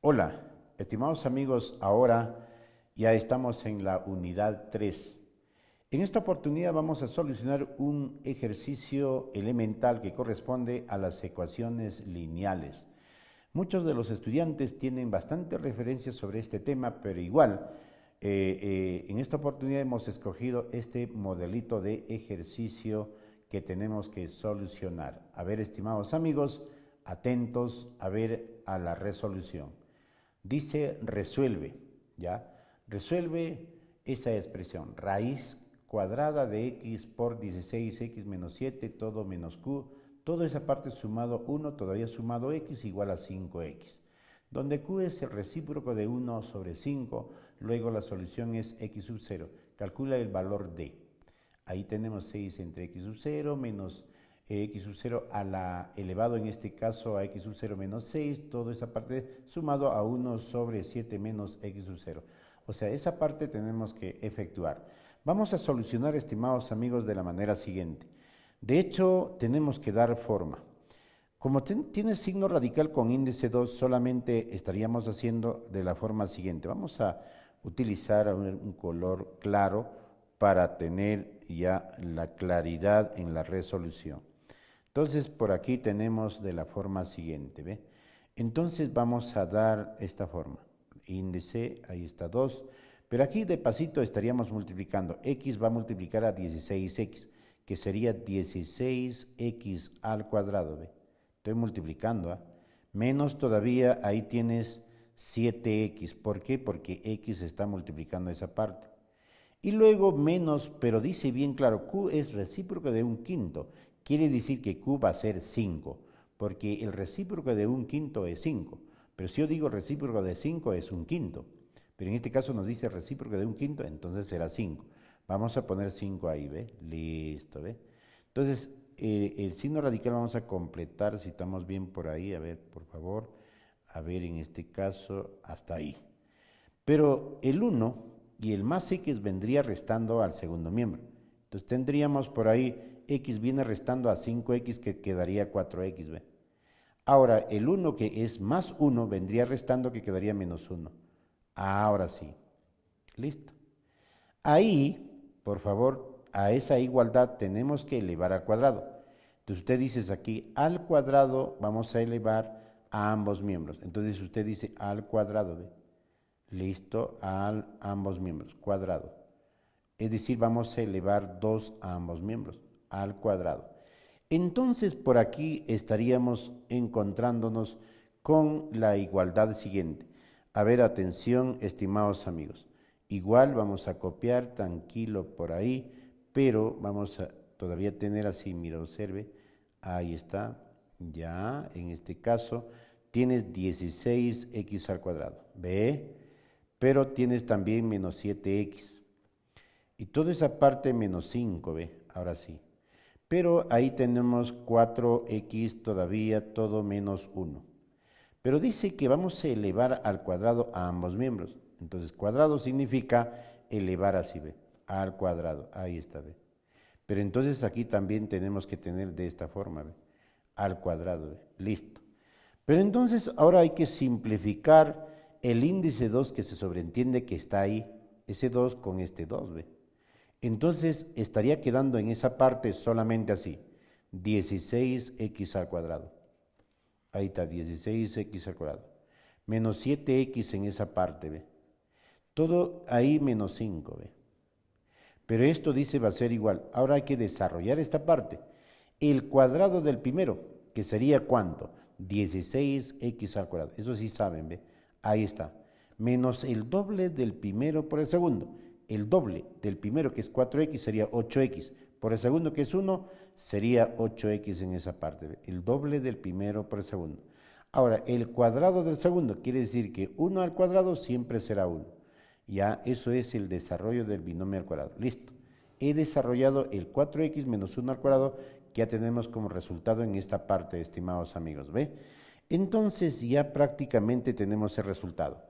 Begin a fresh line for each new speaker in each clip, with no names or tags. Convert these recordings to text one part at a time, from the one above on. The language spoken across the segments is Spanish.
Hola, estimados amigos, ahora ya estamos en la unidad 3. En esta oportunidad vamos a solucionar un ejercicio elemental que corresponde a las ecuaciones lineales. Muchos de los estudiantes tienen bastante referencia sobre este tema, pero igual eh, eh, en esta oportunidad hemos escogido este modelito de ejercicio que tenemos que solucionar. A ver, estimados amigos, atentos a ver a la resolución dice resuelve, ¿ya? Resuelve esa expresión, raíz cuadrada de x por 16x menos 7, todo menos q, toda esa parte sumado 1, todavía sumado x igual a 5x, donde q es el recíproco de 1 sobre 5, luego la solución es x sub 0, calcula el valor d. Ahí tenemos 6 entre x sub 0 menos eh, x sub 0 a la elevado en este caso a x sub 0 menos 6, toda esa parte sumado a 1 sobre 7 menos x sub 0. O sea, esa parte tenemos que efectuar. Vamos a solucionar, estimados amigos, de la manera siguiente. De hecho, tenemos que dar forma. Como tiene signo radical con índice 2, solamente estaríamos haciendo de la forma siguiente. Vamos a utilizar un color claro para tener ya la claridad en la resolución. Entonces, por aquí tenemos de la forma siguiente, ¿ve? Entonces vamos a dar esta forma. Índice, ahí está 2. Pero aquí de pasito estaríamos multiplicando. X va a multiplicar a 16X, que sería 16X al cuadrado, ¿ve? Estoy multiplicando, ¿ah? Menos todavía, ahí tienes 7X. ¿Por qué? Porque X está multiplicando esa parte. Y luego menos, pero dice bien claro, Q es recíproco de un quinto. Quiere decir que Q va a ser 5, porque el recíproco de un quinto es 5. Pero si yo digo recíproco de 5 es un quinto. Pero en este caso nos dice recíproco de un quinto, entonces será 5. Vamos a poner 5 ahí, ¿ve? Listo, ¿ve? Entonces, eh, el signo radical vamos a completar, si estamos bien por ahí, a ver, por favor. A ver, en este caso, hasta ahí. Pero el 1 y el más X vendría restando al segundo miembro. Entonces tendríamos por ahí x viene restando a 5x que quedaría 4x. Ahora, el 1 que es más 1 vendría restando que quedaría menos 1. Ahora sí. Listo. Ahí, por favor, a esa igualdad tenemos que elevar al cuadrado. Entonces usted dice aquí al cuadrado vamos a elevar a ambos miembros. Entonces usted dice al cuadrado, Listo, al ambos miembros, cuadrado. Es decir, vamos a elevar 2 a ambos miembros al cuadrado. Entonces por aquí estaríamos encontrándonos con la igualdad siguiente. A ver, atención, estimados amigos. Igual vamos a copiar tranquilo por ahí, pero vamos a todavía tener así, mira, observe, ahí está, ya, en este caso tienes 16x al cuadrado, ¿ve? Pero tienes también menos 7x. Y toda esa parte menos 5, ¿ve? Ahora sí. Pero ahí tenemos 4x todavía, todo menos 1. Pero dice que vamos a elevar al cuadrado a ambos miembros. Entonces, cuadrado significa elevar así, b, Al cuadrado, ahí está, b. Pero entonces aquí también tenemos que tener de esta forma, Al cuadrado, Listo. Pero entonces ahora hay que simplificar el índice 2 que se sobreentiende que está ahí, ese 2 con este 2, b entonces estaría quedando en esa parte solamente así, 16x al cuadrado. Ahí está, 16x al cuadrado. Menos 7x en esa parte, ¿ve? Todo ahí menos 5, ¿ve? Pero esto dice va a ser igual. Ahora hay que desarrollar esta parte. El cuadrado del primero, que sería cuánto? 16x al cuadrado. Eso sí saben, ¿ve? Ahí está. Menos el doble del primero por el segundo el doble del primero que es 4x sería 8x, por el segundo que es 1 sería 8x en esa parte, el doble del primero por el segundo. Ahora, el cuadrado del segundo quiere decir que 1 al cuadrado siempre será 1. Ya eso es el desarrollo del binomio al cuadrado. Listo. He desarrollado el 4x menos 1 al cuadrado que ya tenemos como resultado en esta parte, estimados amigos. ¿Ve? Entonces ya prácticamente tenemos el resultado.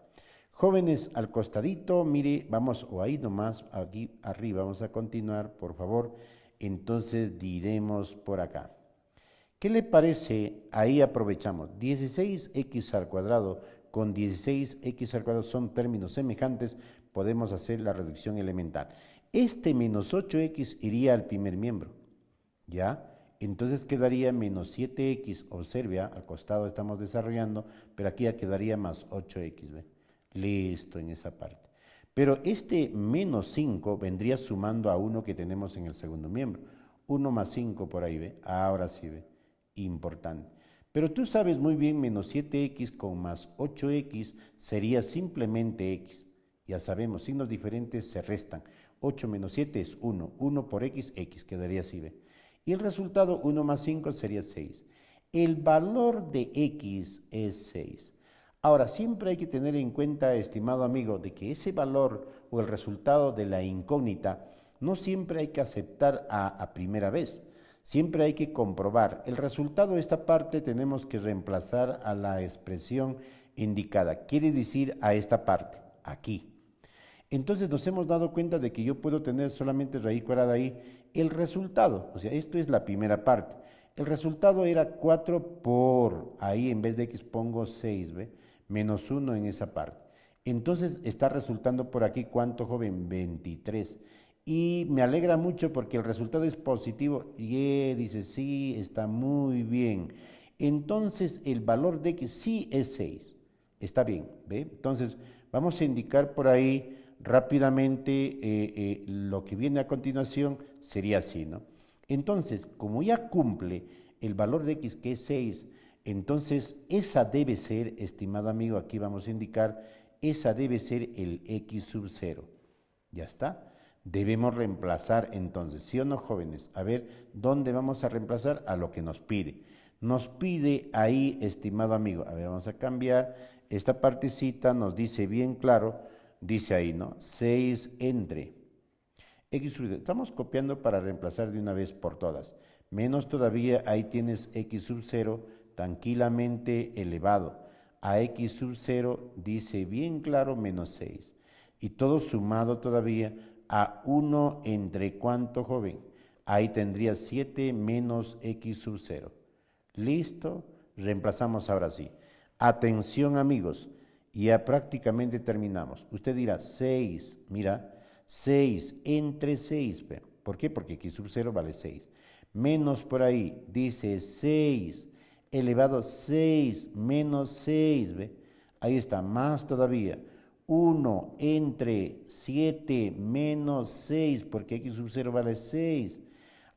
Jóvenes al costadito, mire, vamos, o ahí nomás, aquí arriba, vamos a continuar, por favor. Entonces diremos por acá. ¿Qué le parece? Ahí aprovechamos. 16x al cuadrado con 16x al cuadrado son términos semejantes, podemos hacer la reducción elemental. Este menos 8x iría al primer miembro, ¿ya? Entonces quedaría menos 7x, observe, al costado estamos desarrollando, pero aquí ya quedaría más 8x, ¿ve? Listo en esa parte. Pero este menos 5 vendría sumando a 1 que tenemos en el segundo miembro. 1 más 5 por ahí, ¿ve? Ahora sí, ¿ve? Importante. Pero tú sabes muy bien, menos 7x con más 8x sería simplemente x. Ya sabemos, signos diferentes se restan. 8 menos 7 es 1. 1 por x, x quedaría así, ¿ve? Y el resultado 1 más 5 sería 6. El valor de x es 6. Ahora, siempre hay que tener en cuenta, estimado amigo, de que ese valor o el resultado de la incógnita no siempre hay que aceptar a, primera vez. Siempre hay que comprobar. El resultado de esta parte tenemos que reemplazar a la expresión indicada. Quiere decir a esta parte, aquí. Entonces nos hemos dado cuenta de que yo puedo tener solamente raíz cuadrada ahí. El resultado, o sea, esto es la primera parte. El resultado era 4 por ahí en vez de x pongo 6, b menos 1 en esa parte. Entonces está resultando por aquí cuánto joven, 23. Y me alegra mucho porque el resultado es positivo. Y eh, dice, sí, está muy bien. Entonces el valor de x sí es 6. Está bien, ¿ve? Entonces vamos a indicar por ahí rápidamente eh, eh, lo que viene a continuación sería así, ¿no? Entonces, como ya cumple el valor de x que es 6, entonces, esa debe ser, estimado amigo, aquí vamos a indicar, esa debe ser el x sub 0. ¿Ya está? Debemos reemplazar entonces, ¿sí o no, jóvenes? A ver, ¿dónde vamos a reemplazar? A lo que nos pide. Nos pide ahí, estimado amigo, a ver, vamos a cambiar. Esta partecita nos dice bien claro, dice ahí, ¿no? 6 entre x sub 0. Estamos copiando para reemplazar de una vez por todas. Menos todavía, ahí tienes x sub 0 tranquilamente elevado a x sub 0 dice bien claro menos 6. Y todo sumado todavía a 1 entre cuánto joven. Ahí tendría 7 menos x sub 0. Listo, reemplazamos ahora sí. Atención amigos, ya prácticamente terminamos. Usted dirá 6, mira, 6 entre 6. ¿Por qué? Porque x sub 0 vale 6. Menos por ahí, dice 6 elevado 6 menos 6, ¿ve? Ahí está, más todavía. 1 entre 7 menos 6, porque x sub 0 vale 6.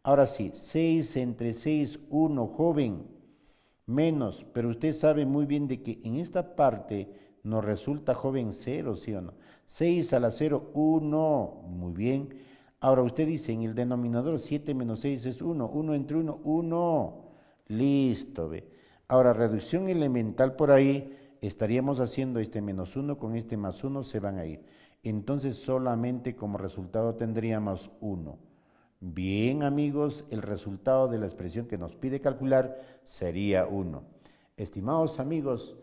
Ahora sí, 6 entre 6, 1, joven, menos. Pero usted sabe muy bien de que en esta parte nos resulta joven 0, ¿sí o no? 6 a la 0, 1, muy bien. Ahora usted dice, en el denominador 7 menos 6 es 1, 1 entre 1, 1. Listo, ve. Ahora, reducción elemental por ahí, estaríamos haciendo este menos 1 con este más 1, se van a ir. Entonces, solamente como resultado tendríamos 1. Bien, amigos, el resultado de la expresión que nos pide calcular sería 1. Estimados amigos,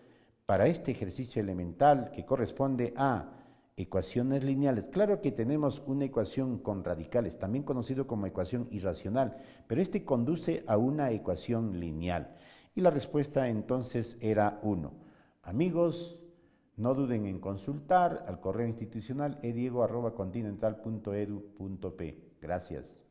para este ejercicio elemental que corresponde a ecuaciones lineales. Claro que tenemos una ecuación con radicales, también conocido como ecuación irracional, pero este conduce a una ecuación lineal. Y la respuesta entonces era 1. Amigos, no duden en consultar al correo institucional ediego.continental.edu.p. Gracias.